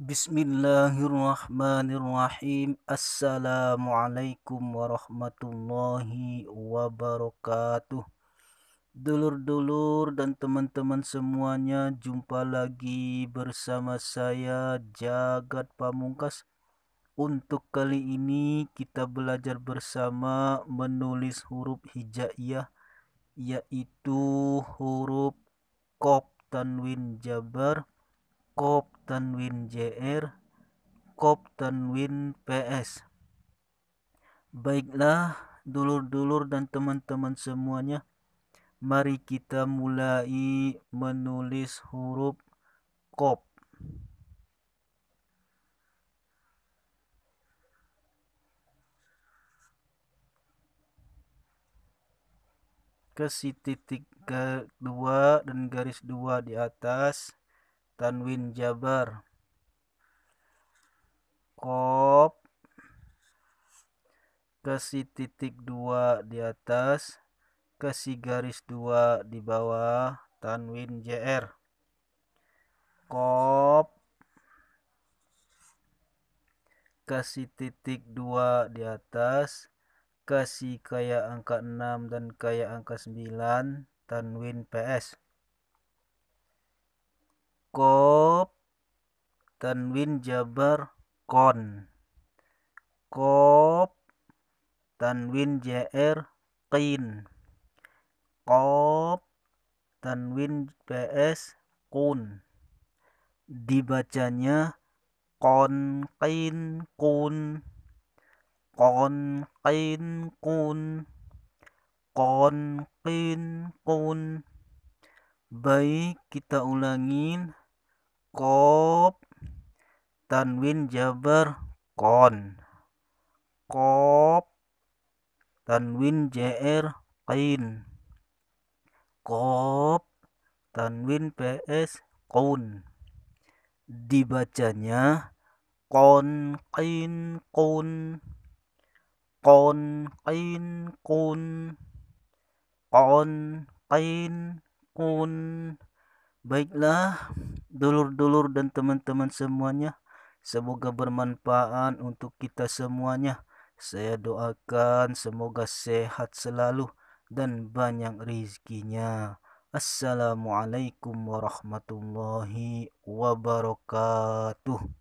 Bismillahirrahmanirrahim. Assalamualaikum warahmatullahi wabarakatuh. Dulur-dulur dan teman-teman semuanya, jumpa lagi bersama saya Jagat Pamungkas. Untuk kali ini kita belajar bersama menulis huruf hijaiyah yaitu huruf Kop tanwin jabar, Kop. Tanwin JR Kop Tanwin PS Baiklah dulur-dulur dan teman-teman semuanya Mari kita mulai menulis huruf kop ke titik dua dan garis dua di atas tanwin jabar kop kasih titik dua di atas kasih garis dua di bawah tanwin jr kop kasih titik dua di atas kasih kayak angka 6 dan kayak angka 9 tanwin ps kop tanwin jabar kon kop tanwin jr qin kop tanwin ps kun dibacanya kon qin kun kon qin kun kon qin kun baik kita ulangin kop tanwin jabar kon kop tanwin jr kain kop tanwin ps kon dibacanya kon kain kon kon kain kon kon kain kun baiklah dulur-dulur dan teman-teman semuanya. Semoga bermanfaat untuk kita semuanya. Saya doakan semoga sehat selalu dan banyak rezekinya. Assalamualaikum warahmatullahi wabarakatuh.